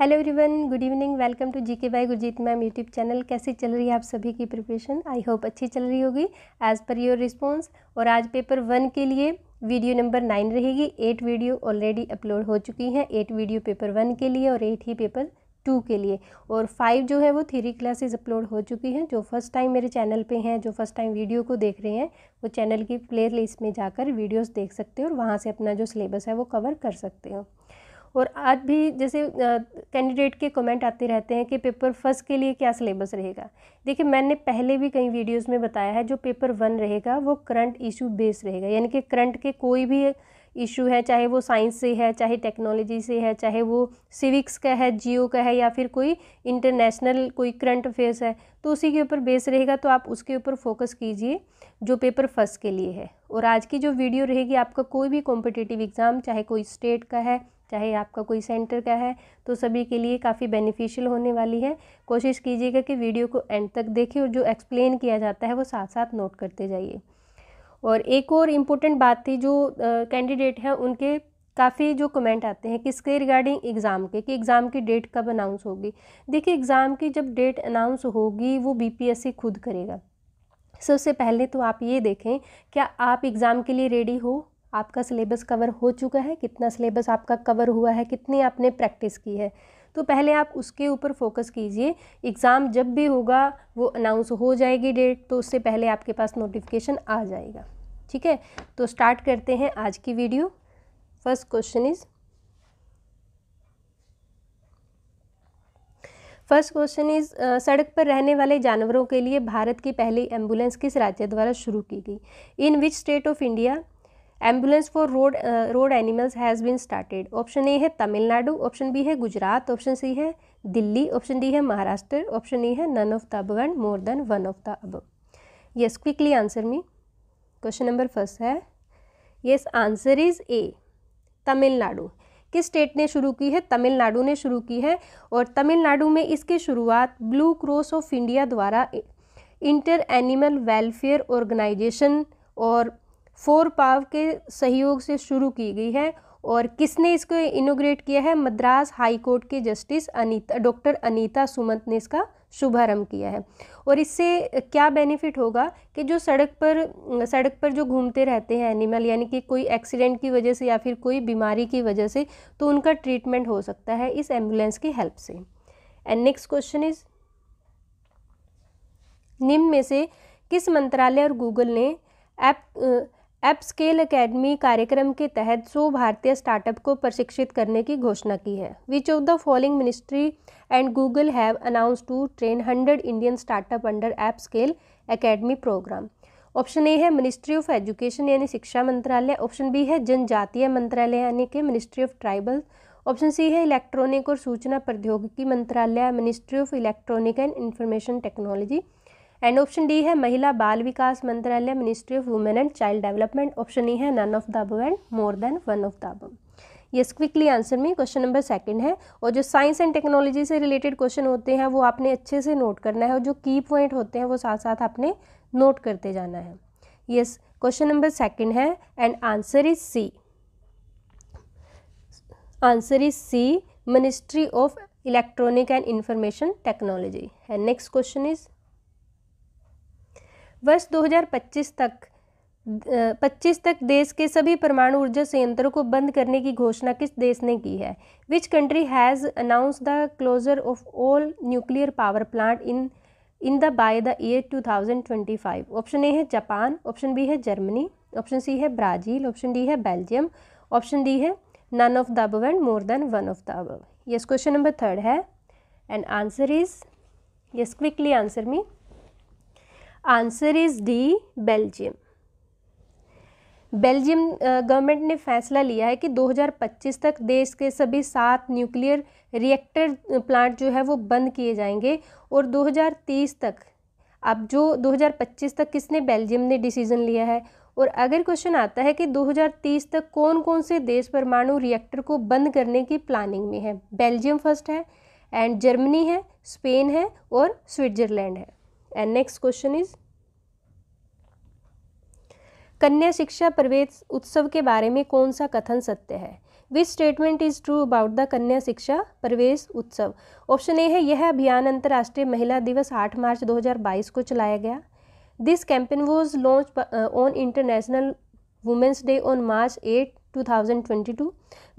Hello everyone good evening welcome to GK by Gurjeet ma'am YouTube channel कैसे चल रही है आप सभी की प्रिपरेशन आई होप अच्छी चल रही होगी एज़ पर योर रिस्पॉन्स और आज पेपर वन के लिए वीडियो नंबर नाइन रहेगी एट वीडियो ऑलरेडी अपलोड हो चुकी हैं एट वीडियो पेपर वन के लिए और एट ही पेपर टू के लिए और फाइव जो है वो थ्री क्लासेस अपलोड हो चुकी हैं जो फर्स्ट टाइम मेरे चैनल पे हैं जो फर्स्ट टाइम वीडियो को देख रहे हैं वो चैनल की प्ले लिस्ट में जाकर वीडियोस देख सकते हो और वहाँ से अपना जो सिलेबस है वो कवर कर सकते हो और आज भी जैसे कैंडिडेट के कमेंट आते रहते हैं कि पेपर फर्स्ट के लिए क्या सिलेबस रहेगा देखिए मैंने पहले भी कई वीडियोस में बताया है जो पेपर वन रहेगा वो करंट इशू बेस रहेगा यानी कि करंट के कोई भी इशू है चाहे वो साइंस से है चाहे टेक्नोलॉजी से है चाहे वो सिविक्स का है जियो का है या फिर कोई इंटरनेशनल कोई करंट अफेयर्स है तो उसी के ऊपर बेस रहेगा तो आप उसके ऊपर फोकस कीजिए जो पेपर फर्स्ट के लिए है और आज की जो वीडियो रहेगी आपका कोई भी कॉम्पिटिटिव एग्ज़ाम चाहे कोई स्टेट का है चाहे आपका कोई सेंटर का है तो सभी के लिए काफ़ी बेनिफिशियल होने वाली है कोशिश कीजिएगा कि वीडियो को एंड तक देखें और जो एक्सप्लेन किया जाता है वो साथ साथ नोट करते जाइए और एक और इम्पोर्टेंट बात थी जो कैंडिडेट हैं उनके काफ़ी जो कमेंट आते हैं किसके रिगार्डिंग एग्ज़ाम के कि एग्ज़ाम की डेट कब अनाउंस होगी देखिए एग्ज़ाम की जब डेट अनाउंस होगी वो बीपीएससी खुद करेगा सबसे पहले तो आप ये देखें क्या आप एग्ज़ाम के लिए रेडी हो आपका सिलेबस कवर हो चुका है कितना सिलेबस आपका कवर हुआ है कितनी आपने प्रैक्टिस की है तो पहले आप उसके ऊपर फोकस कीजिए एग्ज़ाम जब भी होगा वो अनाउंस हो जाएगी डेट तो उससे पहले आपके पास नोटिफिकेशन आ जाएगा ठीक है तो स्टार्ट करते हैं आज की video first question is first question is सड़क पर रहने वाले जानवरों के लिए भारत की पहली एम्बुलेंस किस राज्य द्वारा शुरू की गई in which state of India ambulance for road road animals has been started option A है तमिलनाडु ऑप्शन बी है गुजरात ऑप्शन सी है दिल्ली ऑप्शन डी है महाराष्ट्र ऑप्शन ई है none of the above and more than one of the above yes quickly answer me question number first है yes answer is A Tamil Nadu किस state ने शुरू की है तमिलनाडु ने शुरू की है और तमिलनाडु में इसकी शुरुआत ब्लू क्रॉस ऑफ इंडिया द्वारा इंटर एनिमल वेलफेयर ऑर्गेनाइजेशन और फोर पाव के सहयोग से शुरू की गई है और किसने इसको इनोग्रेट किया है मद्रास हाई कोर्ट के जस्टिस अनीता डॉक्टर अनीता सुमंत ने इसका शुभारंभ किया है और इससे क्या बेनिफिट होगा कि जो सड़क पर सड़क पर जो घूमते रहते हैं एनिमल यानी कि कोई एक्सीडेंट की वजह से या फिर कोई बीमारी की वजह से तो उनका ट्रीटमेंट हो सकता है इस एम्बुलेंस की हेल्प से एंड नेक्स्ट क्वेश्चन इज निम्न में से किस मंत्रालय और गूगल ने ऐप एप स्केल अकेडमी कार्यक्रम के तहत सौ भारतीय स्टार्टअप को प्रशिक्षित करने की घोषणा की है which of the following ministry and Google have announce to train hundred Indian startup under app scale academy programme option A है मिनिस्ट्री ऑफ एजुकेशन यानी शिक्षा मंत्रालय ऑप्शन बी है जनजातीय मंत्रालय यानी कि ministry of tribal option C है इलेक्ट्रॉनिक और सूचना प्रौद्योगिकी मंत्रालय ministry of electronic and information technology and option D है महिला बाल विकास मंत्रालय ministry of women and child development option E है none of the above and more than one of the above yes quickly answer में question number second है और जो साइंस एंड टेक्नोलॉजी से रिलेटेड क्वेश्चन होते हैं वो आपने अच्छे से नोट करना है और जो की पॉइंट होते हैं वो साथ साथ आपने नोट करते जाना है यस क्वेश्चन नंबर सेकंड है and answer is C answer is C ministry of electronic and information technology and next question is वर्ष 2025 तक 25 तक देश के सभी परमाणु ऊर्जा संयंत्रों को बंद करने की घोषणा किस देश ने की है which country has announce the closure of all nuclear power plant in in the by the year 2025 option A है जापान ऑप्शन बी है जर्मनी ऑप्शन सी है ब्राज़ील ऑप्शन डी है बेल्जियम ऑप्शन डी है none of the above and more than one of the above yes question number third है and answer is yes quickly answer me answer is D Belgium Belgium government ने फैसला लिया है कि 2025 तक देश के सभी सात न्यूक्लियर रिएक्टर प्लांट जो है वो बंद किए जाएंगे और 2030 तक अब जो 2025 तक किसने बेल्जियम ने डिसीज़न लिया है और अगर क्वेश्चन आता है कि 2030 तक कौन कौन से देश परमाणु रिएक्टर को बंद करने की प्लानिंग में है बेल्जियम फर्स्ट है एंड जर्मनी है स्पेन है और स्विट्ज़रलैंड है एंड नेक्स्ट क्वेश्चन इज कन्या शिक्षा प्रवेश उत्सव के बारे में कौन सा कथन सत्य है which statement is true about the Kanya Shiksha प्रवेश उत्सव ऑप्शन ए है यह अभियान अंतर्राष्ट्रीय महिला दिवस 8 मार्च 2022 को चलाया गया this campaign was launch on international women's day on March 8 2022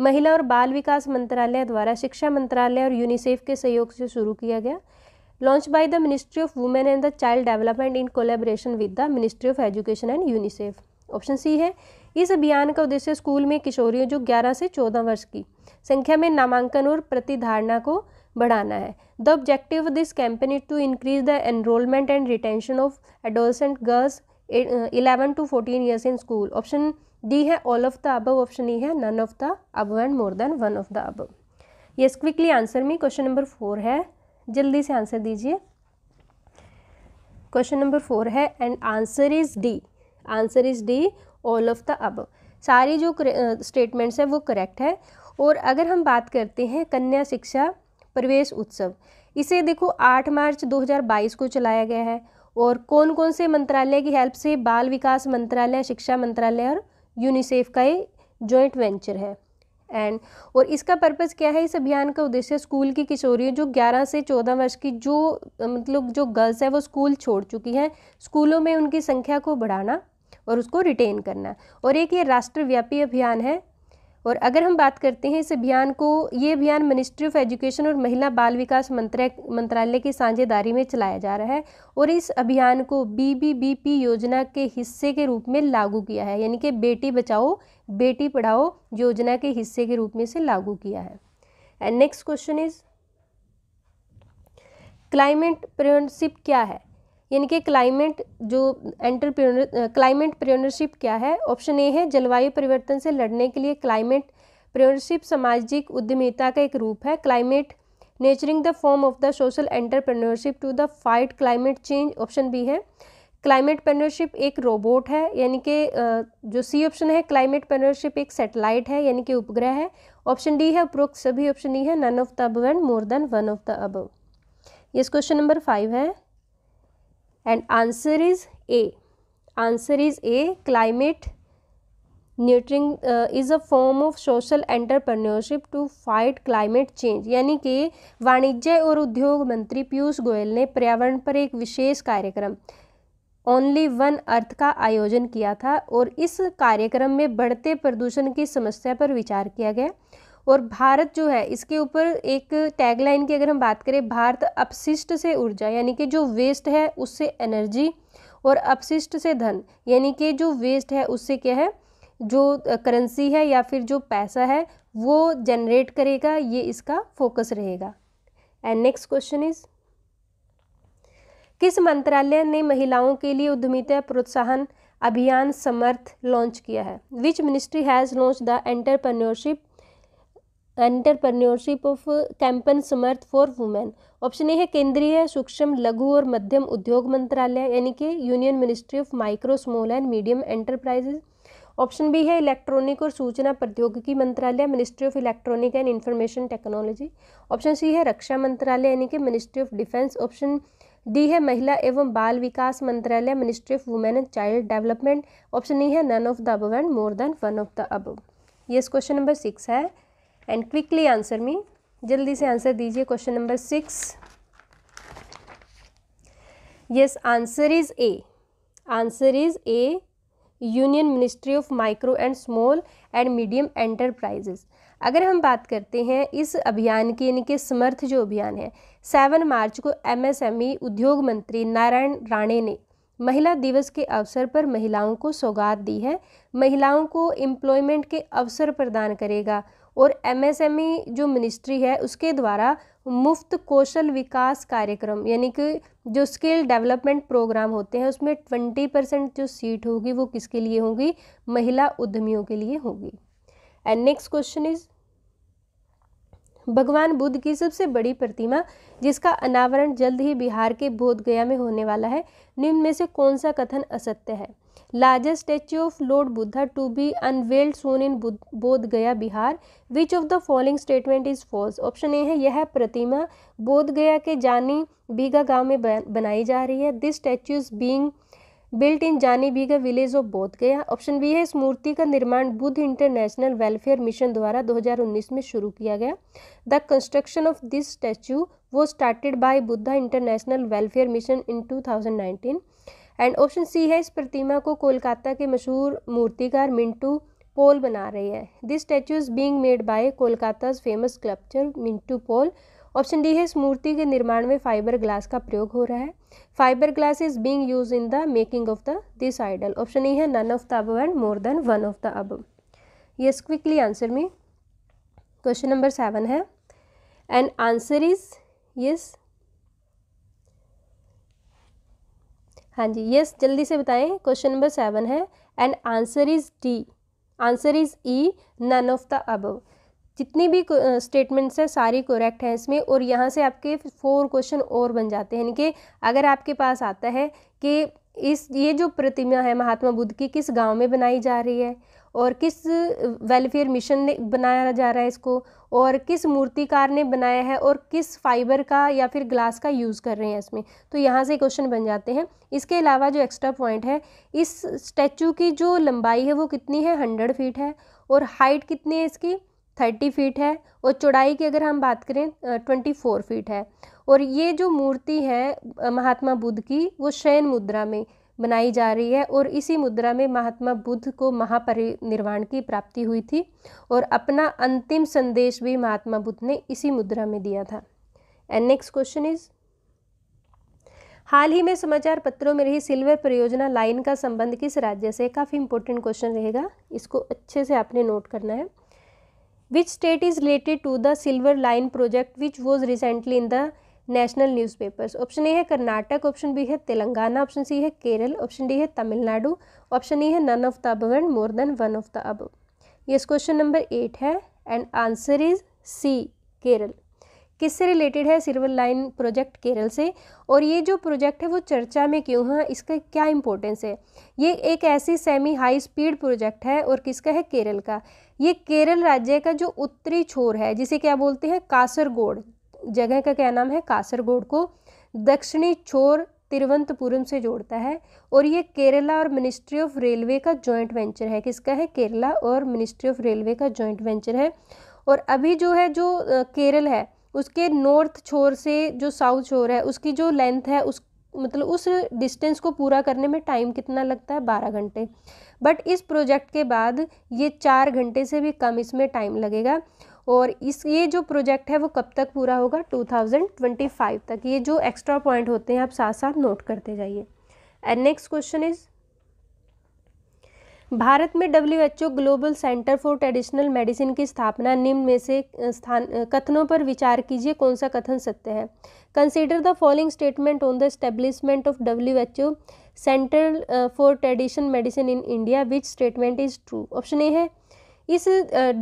महिला और बाल विकास मंत्रालय द्वारा शिक्षा मंत्रालय और यूनिसेफ के सहयोग से शुरू किया गया launched by the Ministry of Women and the Child Development in collaboration with the Ministry of Education and UNICEF. Option C है इस अभियान का उद्देश्य स्कूल में किशोरियों जो 11 से 14 वर्ष की संख्या में नामांकन और प्रतिधारणा को बढ़ाना है the objective of this campaign is to increase the enrolment and retention of adolescent girls eleven to fourteen years in school option D है all of the above option E है none of the above and more than one of the above yes quickly answer में question number four है जल्दी से answer दीजिए question number four है and answer is D answer is D all of the above सारी जो statements है वो करेक्ट है और अगर हम बात करते हैं कन्या शिक्षा प्रवेश उत्सव इसे देखो आठ मार्च 2022 को चलाया गया है और कौन कौन से मंत्रालय की हेल्प से बाल विकास मंत्रालय शिक्षा मंत्रालय और यूनिसेफ का ये जॉइंट वेंचर है एंड और इसका पर्पज़ क्या है इस अभियान का उद्देश्य स्कूल की किशोरियों जो 11 से 14 वर्ष की जो मतलब जो गर्ल्स है वो स्कूल छोड़ चुकी हैं स्कूलों में उनकी संख्या को बढ़ाना और उसको रिटेन करना और एक ये राष्ट्रव्यापी अभियान है और अगर हम बात करते हैं इस अभियान को ये अभियान मिनिस्ट्री ऑफ एजुकेशन और महिला बाल विकास मंत्रालय मंत्रालय की साझेदारी में चलाया जा रहा है और इस अभियान को बीबीबीपी योजना के हिस्से के रूप में लागू किया है यानी कि बेटी बचाओ बेटी पढ़ाओ योजना के हिस्से के रूप में से लागू किया है and next question is climatepreneurship क्या है यानी कि क्लाइमेट जो एंटरप्रेनर क्लाइमेट प्रियोनरशिप क्या है ऑप्शन ए है जलवायु परिवर्तन से लड़ने के लिए क्लाइमेट प्रियोनरशिप सामाजिक उद्यमिता का एक रूप है climatepreneurship the form of the social entrepreneurship to the fight climate change option B है क्लाइमेट पेनरशिप एक रोबोट है यानी कि जो सी ऑप्शन है क्लाइमेट पेनरशिप एक सेटेलाइट है यानी कि उपग्रह है ऑप्शन डी है उपरोक्त सभी ऑप्शन ई e है none of the above and more than one of the above yes question number five है and answer is A answer is A climatepreneurship is a form of social entrepreneurship to fight climate change यानी कि वाणिज्य और उद्योग मंत्री पीयूष गोयल ने पर्यावरण पर एक विशेष कार्यक्रम ओनली वन अर्थ का आयोजन किया था और इस कार्यक्रम में बढ़ते प्रदूषण की समस्या पर विचार किया गया और भारत जो है इसके ऊपर एक टैगलाइन की अगर हम बात करें भारत अपशिष्ट से ऊर्जा यानी कि जो वेस्ट है उससे एनर्जी और अपशिष्ट से धन यानी कि जो वेस्ट है उससे क्या है जो करेंसी है या फिर जो पैसा है वो जनरेट करेगा ये इसका फोकस रहेगा एंड नेक्स्ट क्वेश्चन इज़ किस मंत्रालय ने महिलाओं के लिए उद्यमिता प्रोत्साहन अभियान समर्थ लॉन्च किया है which ministry has launch the entrepreneurship entrepreneurship of campaign Samarth for women option A है केंद्रीय सूक्ष्म लघु और मध्यम उद्योग मंत्रालय यानी कि union ministry of micro small and medium enterprises option B है इलेक्ट्रॉनिक और सूचना प्रौद्योगिकी मंत्रालय ministry of electronic and information technology option C है रक्षा मंत्रालय यानी कि ministry of defence option D है महिला एवं बाल विकास मंत्रालय ministry of women and child development option E है none of the above and more than one of the above ये क्वेश्चन नंबर सिक्स है एंड क्विकली आंसर मी जल्दी से आंसर दीजिए question number six yes answer is A answer is A union ministry of micro and small and medium enterprises अगर हम बात करते हैं इस अभियान की यानी कि समर्थ जो अभियान है सेवन मार्च को एमएसएमई उद्योग मंत्री नारायण राणे ने महिला दिवस के अवसर पर महिलाओं को सौगात दी है महिलाओं को एम्प्लॉयमेंट के अवसर प्रदान करेगा और एमएसएमई जो मिनिस्ट्री है उसके द्वारा मुफ्त कौशल विकास कार्यक्रम यानी कि जो स्किल डेवलपमेंट प्रोग्राम होते हैं उसमें ट्वेंटी परसेंट जो सीट होगी वो किसके लिए होगी महिला उद्यमियों के लिए होगी एंड नेक्स्ट क्वेश्चन इज भगवान बुद्ध की सबसे बड़ी प्रतिमा जिसका अनावरण जल्द ही बिहार के बोधगया में होने वाला है निम्न में से कौन सा कथन असत्य है largest statue of Lord Buddha to be unveiled soon in Bodh Gaya Bihar which of the following statement is false option A है यह प्रतिमा बोध गया के जानी बीघा गांव में बनाई जा रही है this statue is being built in Jani Bigha village of बोध गया ऑप्शन बी है इस मूर्ति का निर्माण बुद्ध इंटरनेशनल वेलफेयर मिशन द्वारा 2019 में शुरू किया गया the construction of this statue was started by Buddha international welfare mission in 2019 and option C है इस प्रतिमा को कोलकाता के मशहूर मूर्तिकार मिंटू पोल बना रही है this statue is being made by Kolkata famous sculpture Mintu Paul option D है इस मूर्ति के निर्माण में फाइबर ग्लास का प्रयोग हो रहा है fibre glass is being use in the making of the this idol option E है none of the above and more than one of the above yes quickly answer में क्वेश्चन नंबर सेवन है and answer is yes हाँ जी yes जल्दी से बताएं question number seven है and answer is D answer is E none of the above जितनी भी स्टेटमेंट्स हैं सारी करेक्ट हैं इसमें और यहाँ से आपके फोर क्वेश्चन और बन जाते हैं यानी कि अगर आपके पास आता है कि इस ये जो प्रतिमा है महात्मा बुद्ध की किस गांव में बनाई जा रही है और किस वेलफेयर मिशन ने बनाया जा रहा है इसको और किस मूर्तिकार ने बनाया है और किस फाइबर का या फिर ग्लास का यूज़ कर रहे हैं इसमें तो यहाँ से क्वेश्चन बन जाते हैं इसके अलावा जो एक्स्ट्रा पॉइंट है इस स्टैचू की जो लंबाई है वो कितनी है हंड्रेड फीट है और हाइट कितनी है इसकी थर्टी फीट है और चौड़ाई की अगर हम बात करें ट्वेंटी फोर फीट है और ये जो मूर्ति है महात्मा बुद्ध की वो शयन मुद्रा में बनाई जा रही है और इसी मुद्रा में महात्मा बुद्ध को महापरिनिर्वाण की प्राप्ति हुई थी और अपना अंतिम संदेश भी महात्मा बुद्ध ने इसी मुद्रा में दिया था एंड नेक्स्ट क्वेश्चन इज हाल ही में समाचार पत्रों में रही सिल्वर परियोजना लाइन का संबंध किस राज्य से काफ़ी इंपॉर्टेंट क्वेश्चन रहेगा इसको अच्छे से आपने नोट करना है which state is related to the silver line project which was recently in the national news papers option A है कर्नाटक ऑप्शन बी है तेलंगाना ऑप्शन सी है केरल ऑप्शन डी है तमिलनाडु ऑप्शन ई है none of the above and more than one of the above ये question number eight है and answer is C Kerala किससे related है silver line project Kerala से और ये जो प्रोजेक्ट है वो चर्चा में क्यों है इसका क्या इंपॉर्टेंस है ये एक ऐसी सेमी हाई स्पीड प्रोजेक्ट है और किसका है केरल का ये केरल राज्य का जो उत्तरी छोर है जिसे क्या बोलते हैं कासरगोड जगह का क्या नाम है कासरगोड को दक्षिणी छोर तिरुवंतपुरम से जोड़ता है और ये केरला और मिनिस्ट्री ऑफ रेलवे का जॉइंट वेंचर है किसका है केरला और मिनिस्ट्री ऑफ रेलवे का जॉइंट वेंचर है और अभी जो है जो केरल है उसके नॉर्थ छोर से जो साउथ छोर है उसकी जो लेंथ है उस मतलब उस डिस्टेंस को पूरा करने में टाइम कितना लगता है बारह घंटे बट इस प्रोजेक्ट के बाद ये चार घंटे से भी कम इसमें टाइम लगेगा और इस ये जो प्रोजेक्ट है वो कब तक पूरा होगा 2025 तक ये जो एक्स्ट्रा पॉइंट होते हैं आप साथ साथ नोट करते जाइए and next question is Bharat में W global centre for traditional medicine की स्थापना निम्न में से स्थान कथनों पर विचार कीजिए कौन सा कथन सत्य है consider the following statement on the establishment of W centre for tradition medicine in India which statement is true option A है इस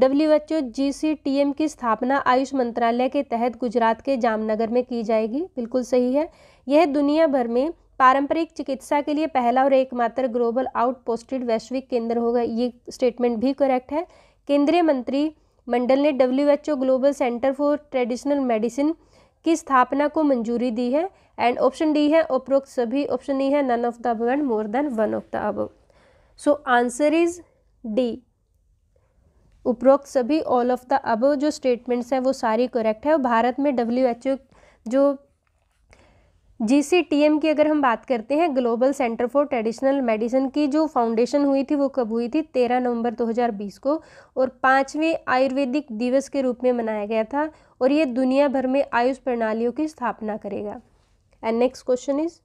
W H O G C T M की स्थापना आयुष मंत्रालय के तहत गुजरात के जामनगर में की जाएगी बिल्कुल सही है यह दुनिया भर में पारंपरिक चिकित्सा के लिए पहला और एकमात्र ग्लोबल आउटपोस्टेड वैश्विक केंद्र होगा ये स्टेटमेंट भी करेक्ट है केंद्रीय मंत्री मंडल ने W global centre for traditional medicine की स्थापना को मंजूरी दी है एंड ऑप्शन डी है उपरोक्त सभी ऑप्शन ई e है none of the above and more than one of the above so answer is D उपरोक्त सभी ऑल ऑफ द अब जो स्टेटमेंट्स हैं वो सारी करेक्ट है और भारत में डब्ल्यू जो जीसीटीएम की अगर हम बात करते हैं global centre for traditional medicine की जो फाउंडेशन हुई थी वो कब हुई थी तेरह नवंबर 2020 को और पाँचवें आयुर्वेदिक दिवस के रूप में मनाया गया था और ये दुनिया भर में आयुष प्रणालियों की स्थापना करेगा एंड नेक्स्ट क्वेश्चन इज़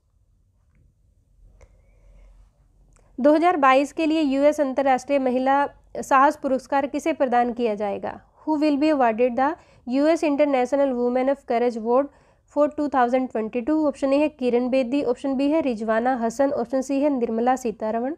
2022 के लिए यूएस अंतर्राष्ट्रीय महिला साहस पुरस्कार किसे प्रदान किया जाएगा who will be awarded the US international women of courage award for 2022 option A है किरण बेदी ऑप्शन बी है रिजवाना हसन ऑप्शन सी है निर्मला सीतारमण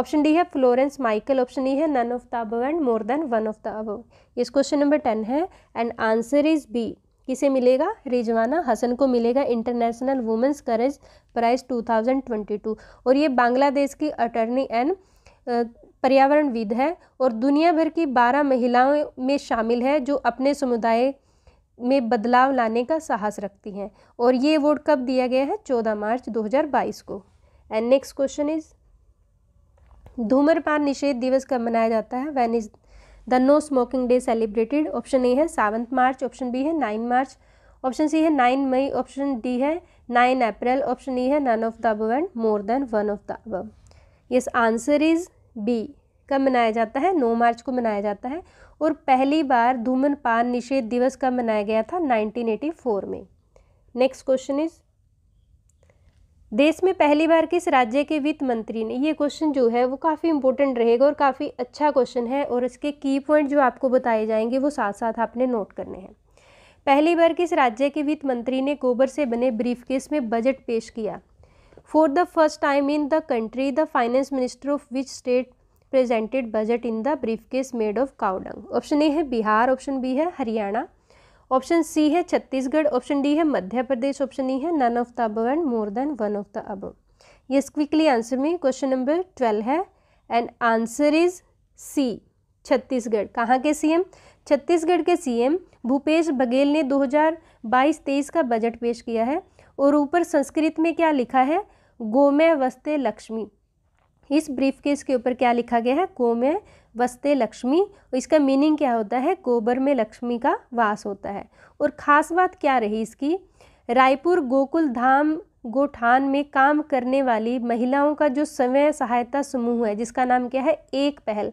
ऑप्शन डी है Florence Michael option E e है none of the above and more than one of the above इस question number ten है and answer is B किसे मिलेगा रिजवाना हसन को मिलेगा इंटरनेशनल वुमेंस करेज प्राइज 2022 और ये बांग्लादेश की अटर्नी एंड पर्यावरणविद है और दुनिया भर की बारह महिलाओं में शामिल है जो अपने समुदाय में बदलाव लाने का साहस रखती हैं और ये अवार्ड कब दिया गया है 14 मार्च 2022 को एंड नेक्स्ट क्वेश्चन इज धूम्रपान निषेध दिवस कब मनाया जाता है when is the no smoking day celebrated option A है सेवंथ मार्च ऑप्शन बी है नाइन मार्च ऑप्शन सी है नाइन मई ऑप्शन डी है nine April option E e है none of the above and more than one of the above yes answer is B कब मनाया जाता है नौ मार्च को मनाया जाता है और पहली बार धूमनपान निषेध दिवस कब मनाया गया था 1984 में नेक्स्ट क्वेश्चन इज देश में पहली बार किस राज्य के वित्त मंत्री ने ये क्वेश्चन जो है वो काफ़ी इंपॉर्टेंट रहेगा और काफ़ी अच्छा क्वेश्चन है और इसके की पॉइंट जो आपको बताए जाएंगे वो साथ साथ आपने नोट करने हैं पहली बार किस राज्य के वित्त मंत्री ने कोबर से बने केस में बजट पेश किया for the first time in the country the finance minister of which state presented budget in the briefcase made of cow dung option A है बिहार ऑप्शन बी है हरियाणा ऑप्शन सी है छत्तीसगढ़ ऑप्शन डी है मध्य प्रदेश option E है none of the above and more than one of the above ये quickly answer में question number twelve है and answer is C Chhattisgarh कहाँ के सीएम छत्तीसगढ़ के सीएम भूपेश बघेल ने 2022-23 का बजट पेश किया है और ऊपर संस्कृत में क्या लिखा है गोमय वस्ते लक्ष्मी इस ब्रीफ केस के ऊपर क्या लिखा गया है गो में वस्ते लक्ष्मी इसका मीनिंग क्या होता है गोबर में लक्ष्मी का वास होता है और ख़ास बात क्या रही इसकी रायपुर गोकुल धाम गोठान में काम करने वाली महिलाओं का जो स्वयं सहायता समूह है जिसका नाम क्या है एक पहल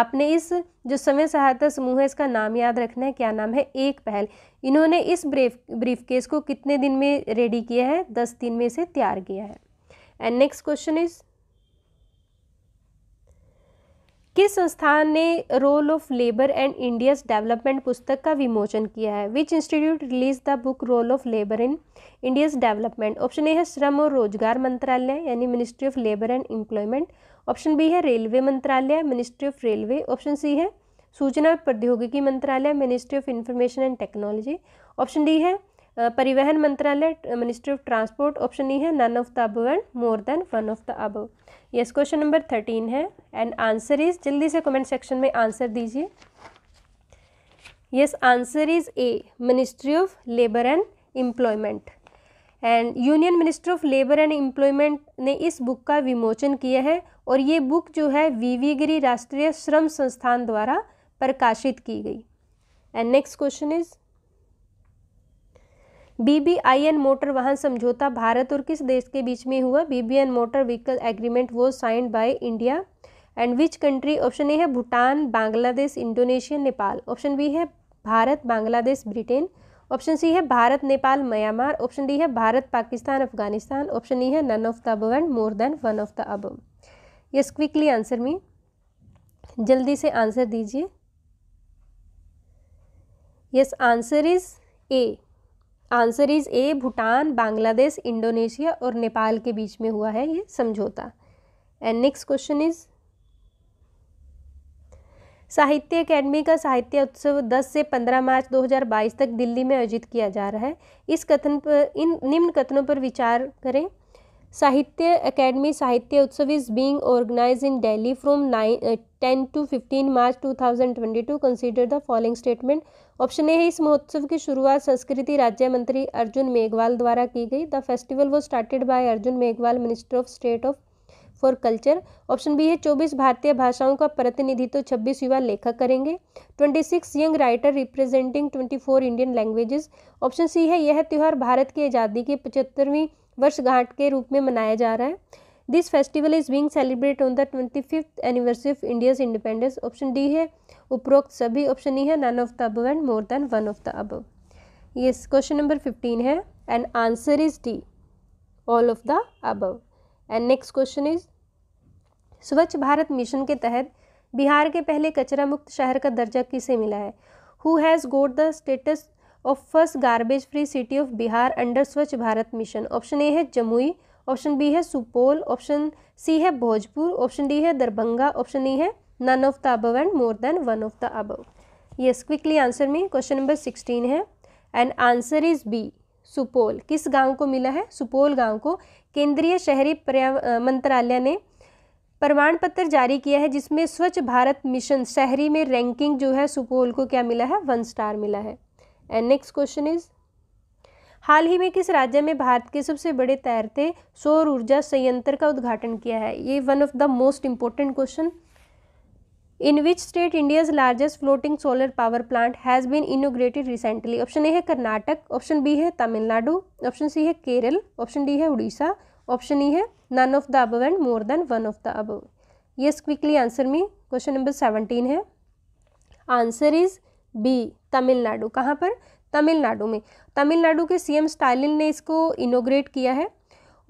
आपने इस जो स्वयं सहायता समूह है इसका नाम याद रखना है क्या नाम है एक पहल इन्होंने इस ब्रीफ ब्रीफ केस को कितने दिन में रेडी किया है दस दिन में इसे तैयार किया है एंड नेक्स्ट क्वेश्चन इज़ किस संस्थान ने role of labour and India's development पुस्तक का विमोचन किया है which institute release the book role of labour in India's development option A है श्रम और रोजगार मंत्रालय यानी ministry of labour and employment option B है रेलवे मंत्रालय ministry of railway option C है सूचना और प्रौद्योगिकी मंत्रालय ministry of information and technology option D है परिवहन मंत्रालय ministry of transport option E है none of the above and more than one of the above yes question number thirteen है एंड आंसर इज जल्दी से कमेंट सेक्शन में answer दीजिए yes answer is A ministry of labour and employment and union ministry of labour and employment ने इस book का विमोचन किया है और ये बुक जो है वी गिरी राष्ट्रीय श्रम संस्थान द्वारा प्रकाशित की गई and next question is BBIN motor वाहन समझौता भारत और किस देश के बीच में हुआ BBN motor vehicle agreement was signed by India and which country option A है Bhutan Bangladesh Indonesia Nepal option B है Bharat Bangladesh Britain option C है Bharat Nepal Myanmar option D है Bharat Pakistan Afghanistan option E e है none of the above and more than one of the above yes quickly answer me जल्दी से answer दीजिए yes answer is A answer is A Bhutan Bangladesh Indonesia और नेपाल के बीच में हुआ है ये समझौता and next question is Sahitya Akademi का साहित्य उत्सव 10 से 15 मार्च 2022 तक दिल्ली में आयोजित किया जा रहा है इस कथन पर इन निम्न कथनों पर विचार करें साहित्य Akademi Sahitya Utsav is being organise in Delhi from nine ten to fifteen March two thousand twenty two consider the following statement option A है इस महोत्सव की शुरुआत संस्कृति राज्य मंत्री अर्जुन मेघवाल द्वारा की गई the festival was started by Arjun Meghwal minister of state of for culture option B है चौबीस भारतीय भाषाओं का प्रतिनिधित्व छब्बीस युवा लेखक करेंगे twenty six young writer representing twenty four Indian languages option C है यह त्यौहार भारत की आज़ादी के पचहत्तरवीं वर्षगांठ के रूप में मनाया जा रहा है this festival is being celebrate on the twenty fifth anniversary of India's independence option D है उपरोक्त सभी ऑप्शन ई है none of the above and more than one of the above ये क्वेश्चन नंबर फिफ्टीन है and answer is D all of the above and next question is Swachh Bharat mission के तहत बिहार के पहले कचरा मुक्त शहर का दर्जा किसे मिला है who has got the status of first garbage free city of Bihar under Swachh Bharat mission option A है जमुई ऑप्शन बी है सुपौल ऑप्शन सी है भोजपुर ऑप्शन डी है दरभंगा ऑप्शन ई है none of the above and more than one of the above yes quickly answer में question number sixteen है and answer is B Supaul किस गांव को मिला है सुपौल गांव को केंद्रीय शहरी मंत्रालय ने प्रमाण पत्र जारी किया है जिसमें स्वच्छ भारत मिशन शहरी में रैंकिंग जो है सुपौल को क्या मिला है वन स्टार मिला है एंड नेक्स्ट क्वेश्चन इज हाल ही में किस राज्य में भारत के सबसे बड़े तैरते सौर ऊर्जा संयंत्र का उद्घाटन किया है ये one of the most important question in which state India's largest floating solar power plant has been inaugurated recently option A है कर्नाटक ऑप्शन बी है तमिलनाडु ऑप्शन सी है केरल ऑप्शन डी है उड़ीसा ऑप्शन ई है none of the above and more than one of the above ये quickly answer में question number seventeen है answer is B Tamil Nadu कहाँ पर तमिलनाडु में तमिलनाडु के सीएम स्टालिन ने इसको इनोग्रेट किया है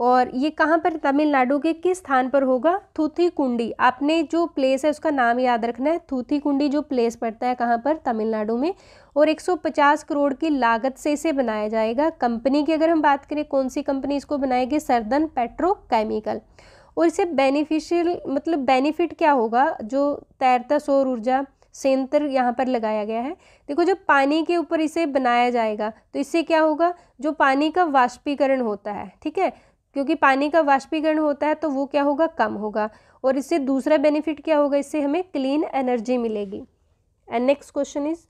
और ये कहाँ पर तमिलनाडु के किस स्थान पर होगा कुंडी आपने जो प्लेस है उसका नाम याद रखना है कुंडी जो प्लेस पड़ता है कहाँ पर तमिलनाडु में और 150 करोड़ की लागत से इसे बनाया जाएगा कंपनी की अगर हम बात करें कौन सी कंपनी इसको बनाएगी सरदन पेट्रोकेमिकल और इसे बेनिफिशियल मतलब बेनिफिट क्या होगा जो तैरता सौर ऊर्जा संयंत्र यहाँ पर लगाया गया है देखो जब पानी के ऊपर इसे बनाया जाएगा तो इससे क्या होगा जो पानी का वाष्पीकरण होता है ठीक है क्योंकि पानी का वाष्पीकरण होता है तो वो क्या होगा कम होगा और इससे दूसरा बेनिफिट क्या होगा इससे हमें क्लीन एनर्जी मिलेगी and next question is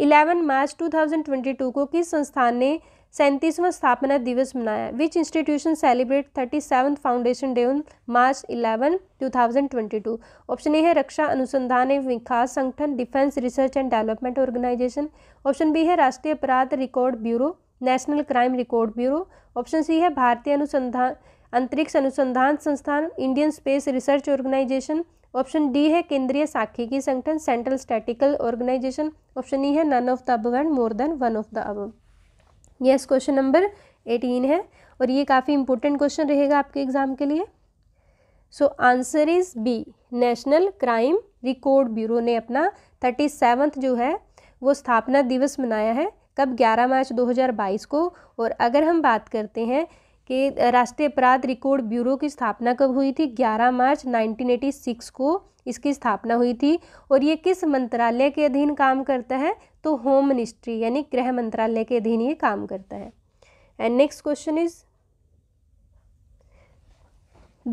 11 March 2022 को किस संस्थान ने सैंतीसवां स्थापना दिवस मनाया which institution celebrate thirty seven foundation day on March eleven two thousand twenty two option A है रक्षा अनुसंधान एवं विकास संगठन defence research and development organisation option B है राष्ट्रीय अपराध record bureau national crime record bureau option C है भारतीय अनुसंधान अंतरिक्ष अनुसंधान संस्थान Indian space research organisation option D है केंद्रीय साखिकी संगठन central statistical organisation option E है none of the above and more than one of the above yes question number eighteen है और ये काफ़ी इंपॉर्टेंट क्वेश्चन रहेगा आपके एग्ज़ाम के लिए so answer is B national crime record bureau ने अपना थर्टी सेवन्थ जो है वो स्थापना दिवस मनाया है कब 11 मार्च 2022 को और अगर हम बात करते हैं कि राष्ट्रीय अपराध रिकॉर्ड ब्यूरो की स्थापना कब हुई थी 11 मार्च 1986 को इसकी स्थापना हुई थी और ये किस मंत्रालय के अधीन काम करता है तो होम मिनिस्ट्री यानी गृह मंत्रालय के अधीन ये काम करता है and next question is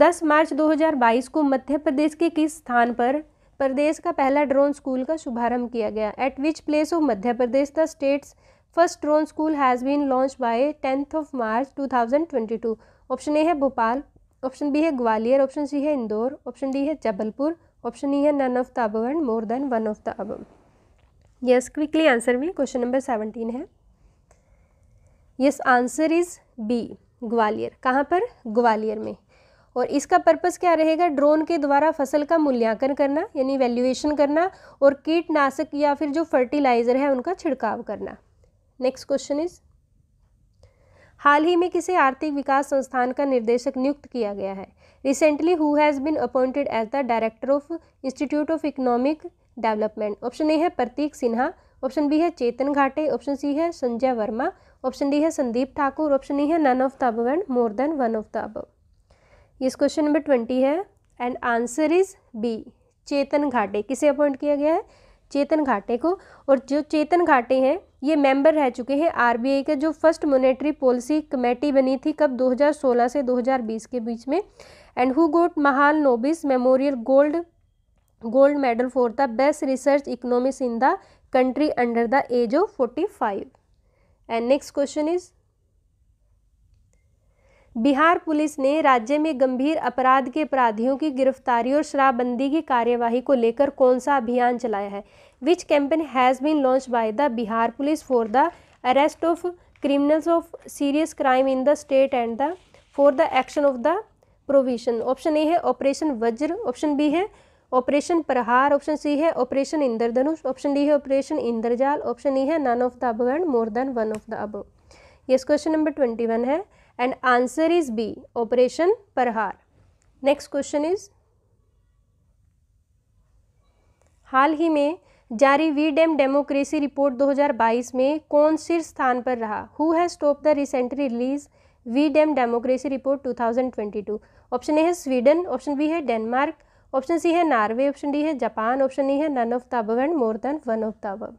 10 March 2022 को मध्य प्रदेश के किस स्थान पर प्रदेश का पहला ड्रोन स्कूल का शुभारंभ किया गया at which place of Madhya Pradesh the state's first drone school has been launch by tenth of March 2022 option A है भोपाल ऑप्शन बी है ग्वालियर ऑप्शन सी है इंदौर ऑप्शन डी है जबलपुर ऑप्शन ई e है none of the above and more than one of the above yes quickly answer में question number seventeen है yes answer is B Gwalior कहाँ पर ग्वालियर में और इसका पर्पस क्या रहेगा ड्रोन के द्वारा फसल का मूल्यांकन करना यानी वैल्यूएशन करना और कीटनाशक या फिर जो फर्टिलाइज़र है उनका छिड़काव करना नेक्स्ट क्वेश्चन इज हाल ही में किसे आर्थिक विकास संस्थान का निर्देशक नियुक्त किया गया है recently who has been appointed as the director of institute of economic development option A है प्रतीक सिन्हा ऑप्शन बी है चेतन घाटे ऑप्शन सी है संजय वर्मा ऑप्शन डी है संदीप ठाकुर ऑप्शन ई है none of the above and more than one of the above ये question number twenty है and answer is B Chetan Ghate किसे appoint किया गया है चेतन घाटे को और जो चेतन घाटे हैं ये मेंबर रह चुके हैं आरबीआई के जो फर्स्ट मोनेटरी पॉलिसी कमेटी बनी थी कब 2016 से 2020 के बीच में and who got Mahalanobis memorial gold gold medal for the best research economics in the country under the age of forty five and next question is Bihar police ने राज्य में गंभीर अपराध के अपराधियों की गिरफ्तारी और शराबबंदी की कार्यवाही को लेकर कौन सा अभियान चलाया है which campaign has been launch by the Bihar police for the arrest of criminals of serious crime in the state and the for the action of the provision option A है ऑपरेशन वज्र ऑप्शन बी है operation Prahar option C है operation Indradhanush option D है operation Indrajal option E है none of the above and more than one of the above yes question number twenty one है and answer is B operation Prahar next question is हाल ही में जारी V Dem e democracy report 2022 में कौन शीर्ष स्थान पर रहा who has stop the recently release V Dem democracy report 2022 option A है स्वीडन ऑप्शन बी है डेनमार्क ऑप्शन सी है नॉर्वे ऑप्शन डी है जापान ऑप्शन ई है none of the above and more than one of the above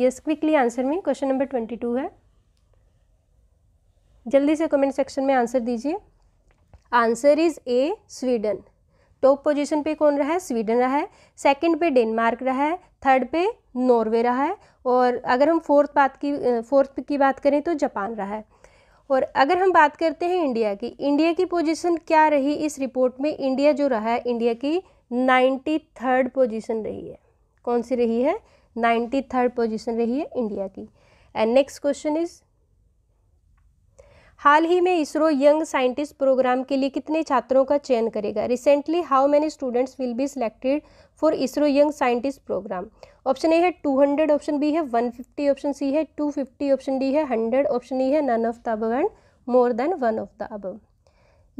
yes quickly answer में question number twenty two है जल्दी से comment section में answer दीजिए answer is A Sweden top position पे कौन रहा है स्वीडन रहा है सेकंड पे डेनमार्क रहा है थर्ड पे नॉर्वे रहा है और अगर हम फोर्थ बात की फोर्थ की बात करें तो जापान रहा है और अगर हम बात करते हैं इंडिया की इंडिया की पोजीशन क्या रही इस रिपोर्ट में इंडिया जो रहा है इंडिया की नाइन्टी थर्ड पोजिशन रही है कौन सी रही है नाइन्टी थर्ड पोजिशन रही है इंडिया की एंड नेक्स्ट क्वेश्चन इज़ हाल ही में इसरो यंग साइंटिस्ट प्रोग्राम के लिए कितने छात्रों का चयन करेगा recently how many students will be selected for ISRO young scientist programme option A है 200 ऑप्शन बी है 150 ऑप्शन सी है 250 ऑप्शन डी है 100 ऑप्शन ई है none of the above and more than one of the above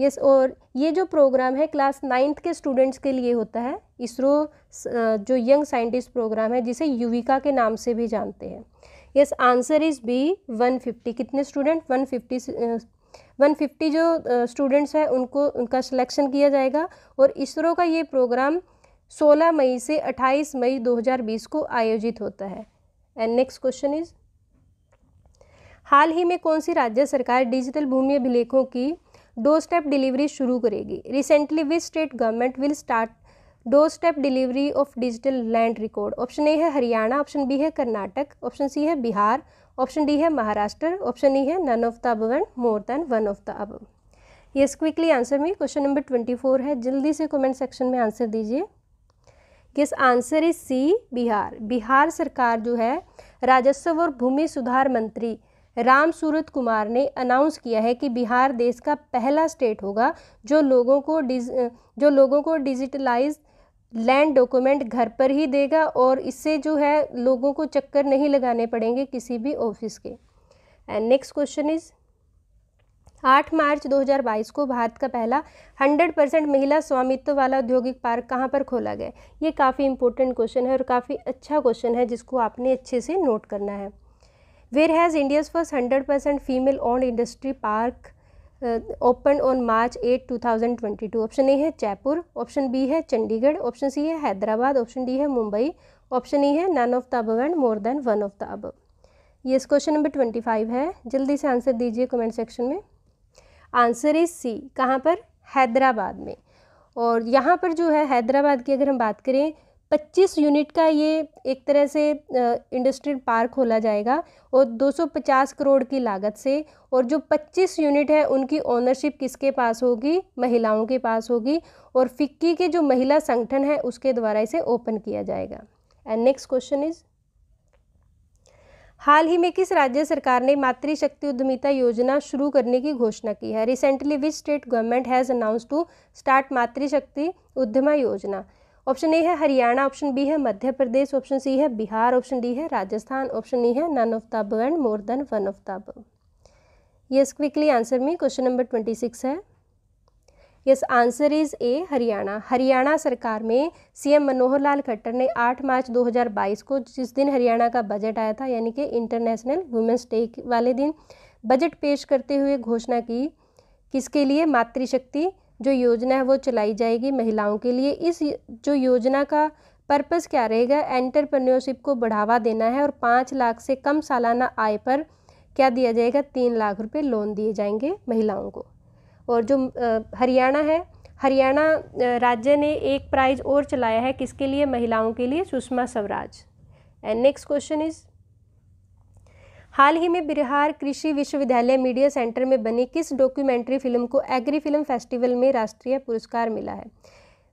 yes और ये जो programme है class ninth के स्टूडेंट्स के लिए होता है इसरो जो यंग साइंटिस्ट प्रोग्राम है जिसे युविका के नाम से भी जानते हैं yes answer is B one fifty कितने student one fifty one fifty जो स्टूडेंट्स uh, हैं उनको उनका सिलेक्शन किया जाएगा और इसरो का ये प्रोग्राम 16 मई से 28 मई 2020 को आयोजित होता है एंड नेक्स्ट क्वेश्चन इज़ हाल ही में कौन सी राज्य सरकार डिजिटल भूमि अभिलेखों की डोर स्टेप डिलीवरी शुरू करेगी recently which state government will start doorstep delivery of digital land record option A है हरियाणा ऑप्शन बी है कर्नाटक ऑप्शन सी है बिहार ऑप्शन डी है महाराष्ट्र ऑप्शन ई है none of the above and more than one of the above yes quickly answer में question number twenty four है जल्दी से comment section में आंसर दीजिए yes answer is C Bihar Bihar सरकार जो है राजस्व और भूमि सुधार मंत्री राम सूरत कुमार ने अनाउंस किया है कि बिहार देश का पहला स्टेट होगा जो लोगों को डिज जो लोगों को डिजिटलाइज लैंड डॉक्यूमेंट घर पर ही देगा और इससे जो है लोगों को चक्कर नहीं लगाने पड़ेंगे किसी भी ऑफिस के एंड नेक्स्ट क्वेश्चन इज़ आठ मार्च 2022 को भारत का पहला 100 परसेंट महिला स्वामित्व वाला औद्योगिक पार्क कहाँ पर खोला गया ये काफ़ी इंपॉर्टेंट क्वेश्चन है और काफ़ी अच्छा क्वेश्चन है जिसको आपने अच्छे से नोट करना है where has India's first hundred percent female on industry park open on March eight two thousand twenty two option A है जयपुर ऑप्शन बी है चंडीगढ़ ऑप्शन सी है हैदराबाद ऑप्शन डी है मुंबई ऑप्शन ई है none of the above and more than one of the above ये इस question number twenty five है जल्दी से आंसर दीजिए कमेंट सेक्शन में आंसर इज सी कहाँ पर हैदराबाद में और यहाँ पर जो है हैदराबाद की अगर हम बात करें 25 यूनिट का ये एक तरह से इंडस्ट्रियल पार्क खोला जाएगा और 250 करोड़ की लागत से और जो 25 यूनिट है उनकी ओनरशिप किसके पास होगी महिलाओं के पास होगी और फिक्की के जो महिला संगठन है उसके द्वारा इसे ओपन किया जाएगा एंड नेक्स्ट क्वेश्चन इज़ हाल ही में किस राज्य सरकार ने मातृशक्ति उद्यमिता योजना शुरू करने की घोषणा की है recently which state government has announce to start Matrishakti Udyama योजना ऑप्शन ए है हरियाणा ऑप्शन बी है मध्य प्रदेश ऑप्शन सी है बिहार ऑप्शन डी है राजस्थान ऑप्शन ई है none of the and more than one of the yes quickly answer में क्वेश्चन नंबर ट्वेंटी सिक्स है yes answer is A Haryana Haryana सरकार में सीएम मनोहर लाल खट्टर ने 8 मार्च 2022 को जिस दिन हरियाणा का बजट आया था यानी कि इंटरनेशनल वुमेंस डे वाले दिन बजट पेश करते हुए घोषणा की किसके लिए मातृशक्ति जो योजना है वो चलाई जाएगी महिलाओं के लिए इस जो योजना का पर्पस क्या रहेगा एंटरप्रन्योरशिप को बढ़ावा देना है और पाँच लाख से कम सालाना आय पर क्या दिया जाएगा तीन लाख रुपए लोन दिए जाएंगे महिलाओं को और जो हरियाणा है हरियाणा राज्य ने एक प्राइज और चलाया है किसके लिए महिलाओं के लिए Sushma Swaraj and next question is हाल ही में बिहार कृषि विश्वविद्यालय मीडिया सेंटर में बनी किस डॉक्यूमेंट्री फिल्म को एग्री फिल्म फेस्टिवल में राष्ट्रीय पुरस्कार मिला है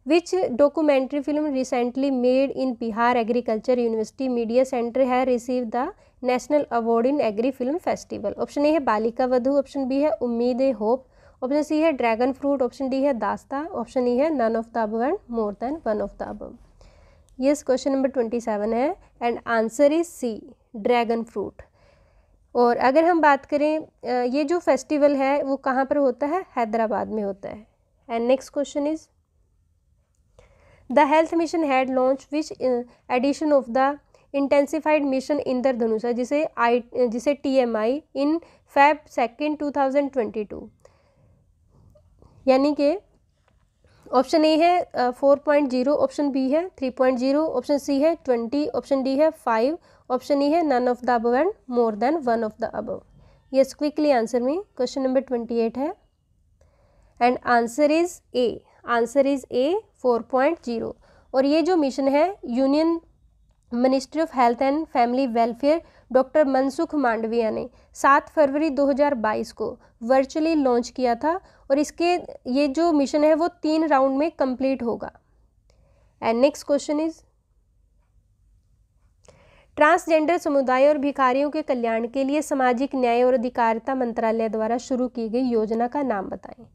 which documentary film recently made in Bihar agriculture university media centre है receive the national award in agri film festival option A है बालिका वधु ऑप्शन बी है उम्मीद ए होप ऑप्शन सी है ड्रैगन फ्रूट ऑप्शन डी है दास्ता ऑप्शन ई है none of the above and more than one of the above yes question number twenty seven है and answer is C dragon fruit और अगर हम बात करें ये जो फेस्टिवल है वो कहाँ पर होता है हैदराबाद में होता है and next question is the health mission had launch which edition of the intensified mission धनुषा जिसे आई जिसे T M I in Feb second two thousand twenty two यानी कि ऑप्शन ए है four point zero option B है three point zero option C है twenty option D है five option E है none of the above and more than one of the above yes quickly answer में question number twenty eight है and answer is A answer is A four point zero और ये जो mission है union ministry of health and family welfare doctor Mansukh Mandaviya ने 7 फरवरी 2022 को virtually launch किया था और इसके ये जो मिशन है वो तीन राउंड में कंप्लीट होगा and next question is transgender समुदाय और भिखारियों के कल्याण के लिए सामाजिक न्याय और अधिकारिता मंत्रालय द्वारा शुरू की गई योजना का नाम बताएं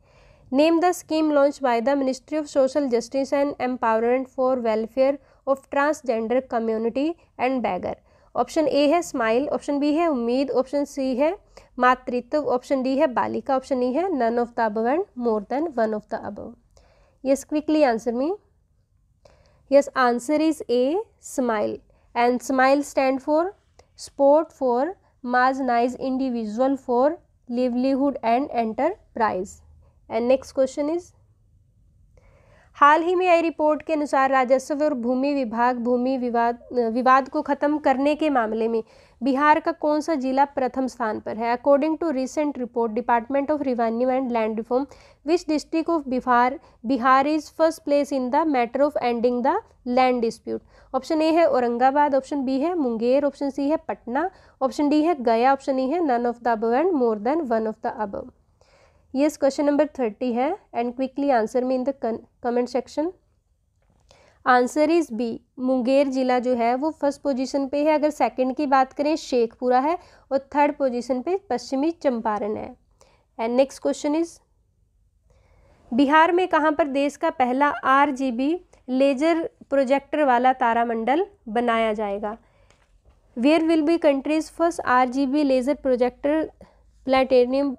name the scheme launch by the ministry of social justice and empowerment for welfare of transgender community and beggar option A है स्माइल ऑप्शन बी है उम्मीद ऑप्शन सी है मातृत्व ऑप्शन डी है बालिका ऑप्शन ई है none of the above and more than one of the above yes quickly answer me yes answer is A smile and smile stand for support for marginalized individual for livelihood and enterprise and next question is हाल ही में आई report के अनुसार राजस्व और भूमि विभाग भूमि विवाद विवाद को ख़त्म करने के मामले में बिहार का कौन सा जिला प्रथम स्थान पर है according to recent report department of revenue and land reform which district of Bihar Bihar is first place in the matter of ending the land dispute option A है औरंगाबाद ऑप्शन बी है मुंगेर ऑप्शन सी है पटना ऑप्शन डी है Gaya option E है none of the above and more than one of the above ये question number thirty है and quickly answer me in the comment section answer is B Munger जिला जो है वो first position पे है अगर सेकंड की बात करें शेखपुरा है और थर्ड पोजीशन पे पश्चिमी चंपारण है and next question is Bihar में कहाँ पर देश का पहला आर लेजर प्रोजेक्टर वाला तारामंडल बनाया जाएगा where will be country's first R laser projector planetarium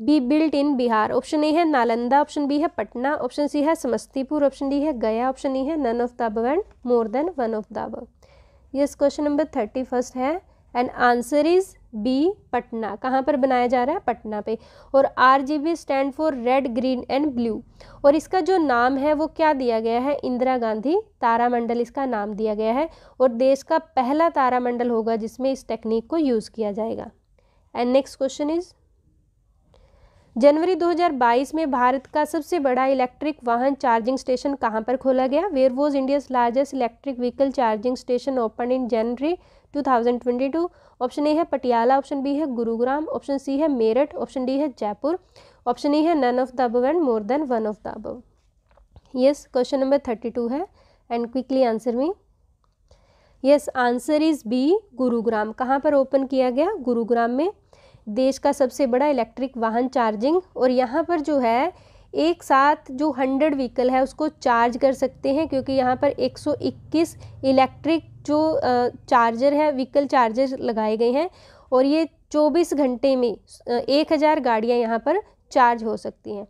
be built in Bihar option A है नालंदा ऑप्शन बी है पटना ऑप्शन सी है समस्तीपुर ऑप्शन डी है गया ऑप्शन ई e है none of the and more than one of the above yes question number thirty first है and answer is B Patna कहाँ पर बनाया जा रहा है पटना पे और R G B stand for red green and blue और इसका जो नाम है वो क्या दिया गया है इंदिरा गांधी तारामंडल इसका नाम दिया गया है और देश का पहला तारामंडल होगा जिसमें इस टेक्निक को यूज़ किया जाएगा एंड नेक्स्ट क्वेश्चन इज़ जनवरी 2022 में भारत का सबसे बड़ा इलेक्ट्रिक वाहन चार्जिंग स्टेशन कहां पर खोला गया where was India's largest electric vehicle charging station open in January 2022 option A है पटियाला ऑप्शन बी है गुरुग्राम ऑप्शन सी है मेरठ ऑप्शन डी है जयपुर ऑप्शन ई e है none of the above and more than one of the above yes question number thirty two है and quickly answer me yes answer is B Gurugram कहाँ पर open किया गया गुरुग्राम में देश का सबसे बड़ा इलेक्ट्रिक वाहन चार्जिंग और यहाँ पर जो है एक साथ जो हंड्रेड व्हीकल है उसको चार्ज कर सकते हैं क्योंकि यहाँ पर 121 इलेक्ट्रिक जो चार्जर है व्हीकल चार्जर लगाए गए हैं और ये 24 घंटे में एक हज़ार गाड़ियाँ यहाँ पर चार्ज हो सकती हैं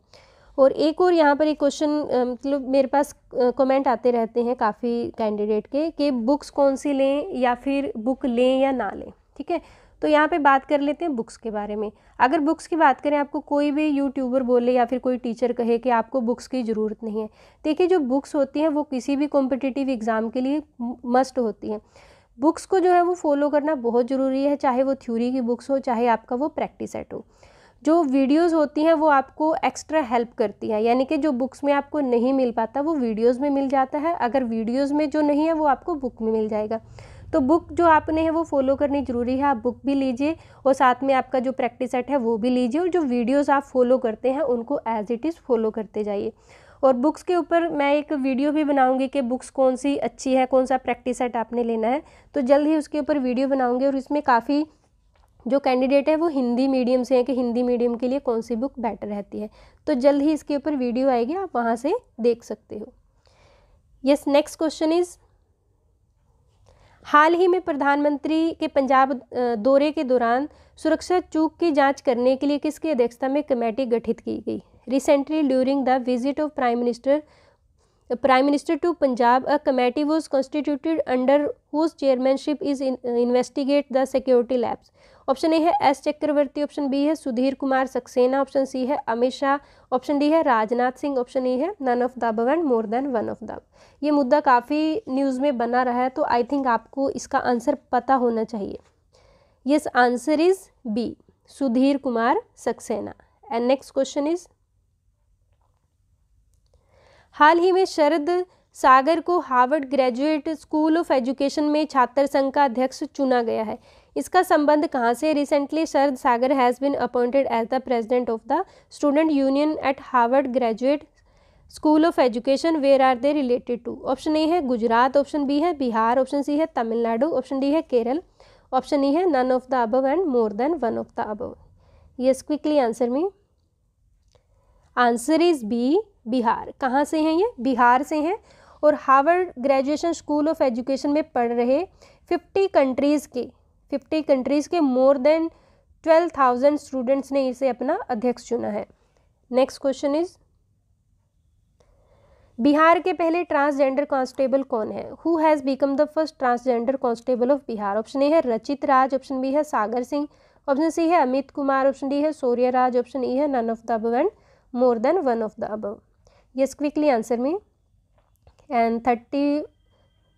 और एक और यहाँ पर एक क्वेश्चन मतलब मेरे पास कमेंट आते रहते हैं काफ़ी कैंडिडेट के कि बुक्स कौन सी लें या फिर बुक लें या ना लें ठीक है तो यहाँ पे बात कर लेते हैं बुक्स के बारे में अगर बुक्स की बात करें आपको कोई भी यूट्यूबर बोले या फिर कोई टीचर कहे कि आपको बुक्स की ज़रूरत नहीं है देखिए जो बुक्स होती हैं वो किसी भी कॉम्पिटिटिव एग्ज़ाम के लिए मस्ट होती हैं बुक्स को जो है वो फॉलो करना बहुत ज़रूरी है चाहे वो थ्योरी की बुक्स हो चाहे आपका वो प्रैक्टिस सेट हो जो वीडियोस होती हैं वो आपको एक्स्ट्रा हेल्प करती हैं यानी कि जो बुक्स में आपको नहीं मिल पाता वो वीडियोस में मिल जाता है अगर वीडियोस में जो नहीं है वो आपको बुक में मिल जाएगा तो बुक जो आपने है वो फॉलो करनी ज़रूरी है आप बुक भी लीजिए और साथ में आपका जो प्रैक्टिस सेट है वो भी लीजिए और जो वीडियोज़ आप फॉलो करते हैं उनको एज इट इज़ फॉलो करते जाइए और बुक्स के ऊपर मैं एक वीडियो भी बनाऊंगी कि बुक्स कौन सी अच्छी है कौन सा प्रैक्टिस सेट आपने लेना है तो जल्द ही उसके ऊपर वीडियो बनाऊँगी और इसमें काफ़ी जो कैंडिडेट है वो हिंदी मीडियम से हैं कि हिंदी मीडियम के लिए कौन सी बुक बेटर रहती है तो जल्द ही इसके ऊपर वीडियो आएगी आप वहाँ से देख सकते हो यस नेक्स्ट क्वेश्चन इज़ हाल ही में प्रधानमंत्री के पंजाब दौरे के दौरान सुरक्षा चूक की जांच करने के लिए किसकी अध्यक्षता में कमेटी गठित की गई recently during the visit of prime minister The Prime Minister to Punjab, a committee was constituted under whose chairmanship is in, uh, investigate the security labs. Option A है एस चक्रवर्ती ऑप्शन बी है Sudhir Kumar Saxena option C है Amit Shah option D है Rajnath Singh option E है none of the above and more than one of the ये मुद्दा काफ़ी news में बना रहा है तो आई थिंक आपको इसका आंसर पता होना चाहिए yes answer is B Sudhir Kumar Saxena and next question is हाल ही में शरद सागर को Harvard graduate school of education में छात्र संघ का अध्यक्ष चुना गया है इसका संबंध कहाँ से recently Sharad Sagar has been appointed as the president of the student union at Harvard graduate school of education where are they related to option A है गुजरात ऑप्शन बी है बिहार ऑप्शन सी है तमिलनाडु ऑप्शन डी है केरल ऑप्शन ई है none of the above and more than one of the above yes quickly answer me answer is B Bihar कहाँ से हैं ये बिहार से हैं और Harvard graduation school of education में पढ़ रहे 50 कंट्रीज़ के 50 कंट्रीज़ के मोर देन 12,000 स्टूडेंट्स ने इसे अपना अध्यक्ष चुना है नेक्स्ट क्वेश्चन इज बिहार के पहले ट्रांसजेंडर कांस्टेबल कौन है who has become the first transgender constable of Bihar option A है रचित राज ऑप्शन बी है सागर सिंह ऑप्शन सी है अमित कुमार ऑप्शन डी है Surya Raj option E e है none of the above and more than one of the above yes quickly answer me and thirty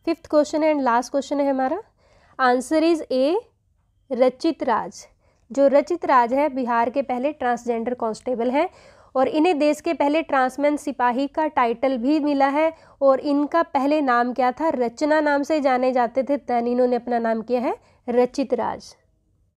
fifth question and last question है हमारा answer is ए रचित राज जो रचित राज है बिहार के पहले ट्रांसजेंडर कांस्टेबल हैं और इन्हें देश के पहले ट्रांसमैन सिपाही का टाइटल भी मिला है और इनका पहले नाम क्या था रचना नाम से जाने जाते थे तन इन्होंने अपना नाम किया है रचित राज